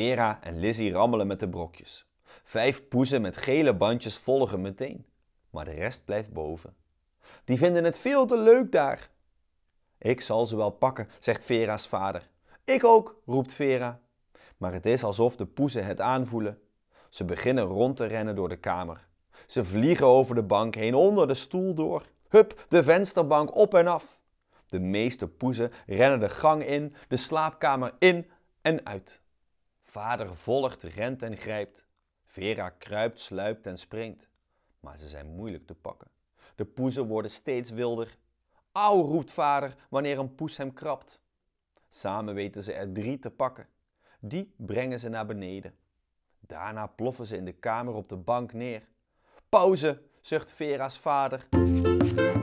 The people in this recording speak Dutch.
Vera en Lizzie rammelen met de brokjes. Vijf poezen met gele bandjes volgen meteen, maar de rest blijft boven. Die vinden het veel te leuk daar. Ik zal ze wel pakken, zegt Vera's vader. Ik ook, roept Vera. Maar het is alsof de poezen het aanvoelen. Ze beginnen rond te rennen door de kamer. Ze vliegen over de bank heen, onder de stoel door. Hup, de vensterbank op en af. De meeste poezen rennen de gang in, de slaapkamer in en uit. Vader volgt, rent en grijpt. Vera kruipt, sluipt en springt. Maar ze zijn moeilijk te pakken. De poezen worden steeds wilder. Au roept vader wanneer een poes hem krabt. Samen weten ze er drie te pakken. Die brengen ze naar beneden. Daarna ploffen ze in de kamer op de bank neer. Pauze, zucht Vera's vader.